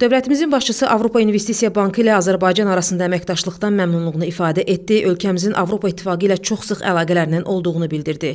Dövlətimizin başçısı Avropa İnvestisiya Bankı ilə Azərbaycan arasında əməkdaşlıqdan məmnunluğunu ifadə etdi, ölkəmizin Avropa İttifaqı ilə çox sıx əlaqələrinin olduğunu bildirdi.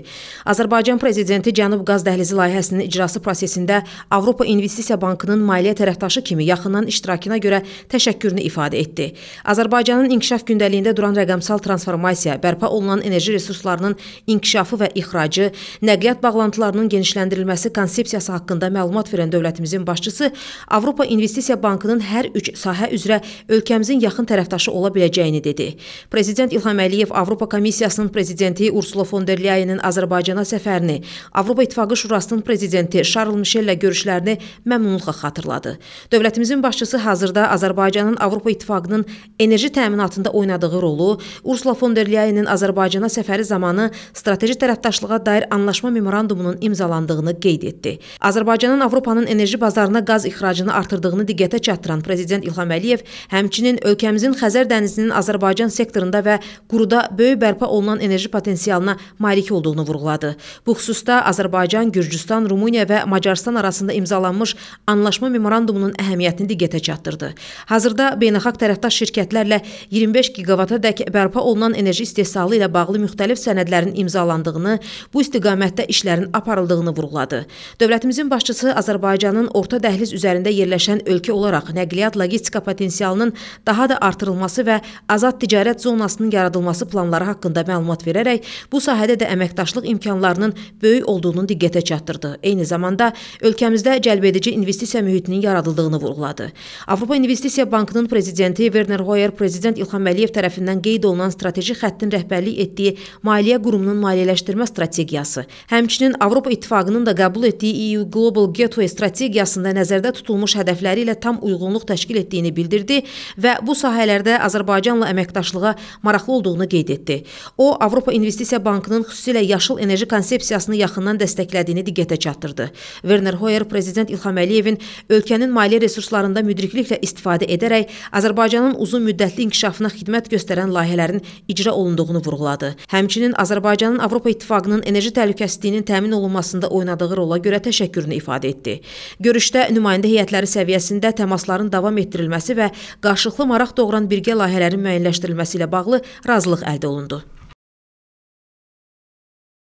Azərbaycan Prezidenti Cənub Qaz Dəhlizi layihəsinin icrası prosesində Avropa İnvestisiya Bankının maliyyə tərəfdaşı kimi yaxından iştirakına görə təşəkkürünü ifadə etdi. Azərbaycanın inkişaf gündəliyində duran rəqəmsal transformasiya, bərpa olunan enerji resurslarının inkişafı və ixracı, nəqliyyat bağlantılarının genişləndirilməsi konsepsiyası haqqında məlumat verən dövlətimizin başçısı Avropa İnvestisiya Investisiya Bankının hər üç sahə üzrə ölkəmizin yaxın tərəfdaşı ola biləcəyini dedi. Prezident İlham Əliyev Avropa Komissiyasının prezidenti Ursula von der Leyenin Azərbaycana səfərini, Avropa İttifaqı Şurasının prezidenti Şarl Mişellə görüşlərini məmnunluqla xatırladı. Dövlətimizin başçısı hazırda Azərbaycanın Avropa İttifaqının enerji təminatında oynadığı rolu, Ursula von der Leyenin Azərbaycana səfəri zamanı strateji tərəfdaşlığa dair anlaşma memorandumunun imzalandığını qeyd etdi. Azərbaycanın Avropanın enerji bazarına qaz ixracını artırdığını diqqətə həqiqətə çatdıran Prezident İlham Əliyev həmçinin ölkəmizin Xəzər dənizinin Azərbaycan sektorunda və quruda böyük bərpa olunan enerji potensialına malik olduğunu vurğuladı. Bu xüsusda Azərbaycan, Gürcüstan, Rumıniya və Macaristan arasında imzalanmış anlaşma memorandumunun əhəmiyyətini diqqətə çatdırdı. Hazırda beynəlxalq tərəfdaş şirkətlərlə 25 giqavatadək bərpa olunan enerji istehsalı ilə bağlı müxtəlif sənədlərin imzalandığını, bu istiqamətdə işlərin aparıldığını vurğuladı. Dövlətimizin başçısı Azərbaycanın orta dəhliz üzərində yerləşən ölkə mülki olaraq nəqliyyat-logistika potensialının daha da artırılması və azad ticarət zonasının yaradılması planları haqqında məlumat verərək bu sahədə də əməkdaşlıq imkanlarının böyük olduğunu diqqətə çatdırdı. Eyni zamanda ölkəmizdə cəlbedici investisiya mühitinin yaradıldığını vurğuladı. Avropa İnvestisiya Bankının prezidenti Werner Hoyer prezident İlham Əliyev tərəfindən qeyd olunan strateji xəttin rəhbərlik etdiyi maliyyə qurumunun maliyyələşdirmə strategiyası, həmçinin Avropa İttifaqının da qəbul etdiyi EU Global Gateway strategiyasında nəzərdə tutulmuş hədəfləri ilə tam uyğunluq təşkil etdiyini bildirdi və bu sahələrdə Azərbaycanla əməkdaşlığa maraqlı olduğunu qeyd etdi. O, Avropa İnvestisiya Bankının xüsusilə yaşıl enerji konsepsiyasını yaxından dəstəklədiyini diqqətə çatdırdı. Werner Hoyer prezident İlham Əliyevin ölkənin maliyyə resurslarında müdrikliklə istifadə edərək Azərbaycanın uzun müddətli inkişafına xidmət göstərən layihələrin icra olunduğunu vurğuladı. Həmçinin Azərbaycanın Avropa İttifaqının enerji təhlükəsizliyinin təmin olunmasında oynadığı rola görə təşəkkürünü ifadə etdi. Görüşdə nümayəndə heyətləri səviyyəsində şəkildə təmasların davam etdirilməsi və qarşılıqlı maraq doğuran birgə layihələrin müəyyənləşdirilməsi ilə bağlı razılıq əldə olundu.